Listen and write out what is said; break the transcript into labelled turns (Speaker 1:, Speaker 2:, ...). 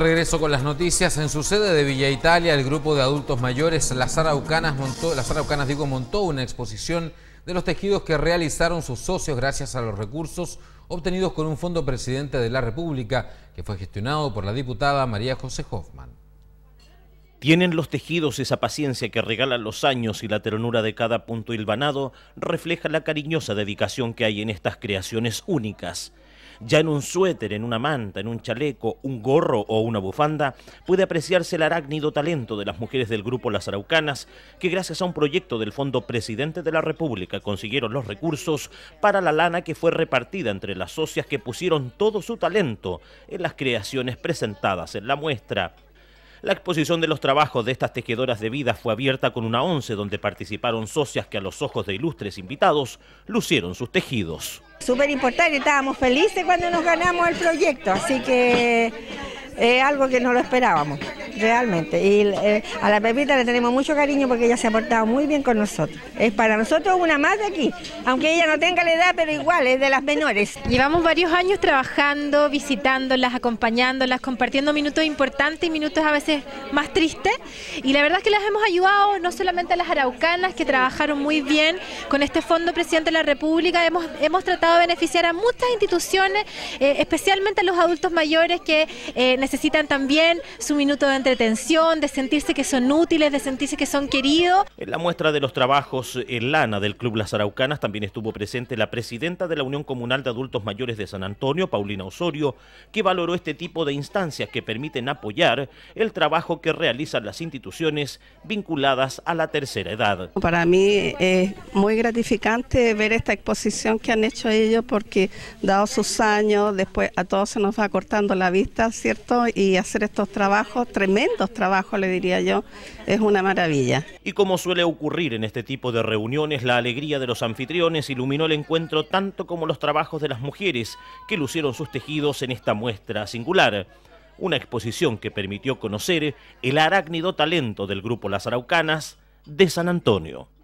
Speaker 1: regreso con las noticias, en su sede de Villa Italia, el grupo de adultos mayores Las Araucanas, montó, Las digo, montó una exposición de los tejidos que realizaron sus socios gracias a los recursos obtenidos con un fondo presidente de la República que fue gestionado por la diputada María José Hoffman. Tienen los tejidos esa paciencia que regalan los
Speaker 2: años y la ternura de cada punto hilvanado refleja la cariñosa dedicación que hay en estas creaciones únicas. Ya en un suéter, en una manta, en un chaleco, un gorro o una bufanda, puede apreciarse el arácnido talento de las mujeres del grupo Las Araucanas, que gracias a un proyecto del Fondo Presidente de la República consiguieron los recursos para la lana que fue repartida entre las socias que pusieron todo su talento en las creaciones presentadas en la muestra. La exposición de los trabajos de estas tejedoras de vida fue abierta con una once donde participaron socias que a los ojos de ilustres invitados lucieron sus tejidos.
Speaker 3: Súper importante, estábamos felices cuando nos ganamos el proyecto, así que es eh, algo que no lo esperábamos realmente. Y eh, a la Pepita le tenemos mucho cariño porque ella se ha portado
Speaker 4: muy bien con nosotros. Es para nosotros una más de aquí, aunque ella no tenga la edad, pero igual es de las menores. Llevamos varios años trabajando, visitándolas, acompañándolas, compartiendo minutos importantes y minutos a veces más tristes. Y la verdad es que las hemos ayudado no solamente a las araucanas, que trabajaron muy bien con este fondo presidente de la República, hemos, hemos tratado de beneficiar a muchas instituciones, eh, especialmente a los adultos mayores que eh, necesitan también su minuto de tensión de sentirse que son útiles, de sentirse que son queridos.
Speaker 2: En la muestra de los trabajos en lana del Club Las Araucanas también estuvo presente la presidenta de la Unión Comunal de Adultos Mayores de San Antonio, Paulina Osorio, que valoró este tipo de instancias que permiten apoyar el trabajo que realizan las instituciones vinculadas a la tercera edad.
Speaker 3: Para mí es muy gratificante ver esta exposición que han hecho ellos porque dado sus años, después a todos se nos va cortando la vista, ¿cierto? Y hacer estos trabajos tremendos tremendos trabajos, le diría yo. Es una maravilla.
Speaker 2: Y como suele ocurrir en este tipo de reuniones, la alegría de los anfitriones iluminó el encuentro tanto como los trabajos de las mujeres que lucieron sus tejidos en esta muestra singular una exposición que permitió conocer el arácnido talento del grupo Las Araucanas de San Antonio.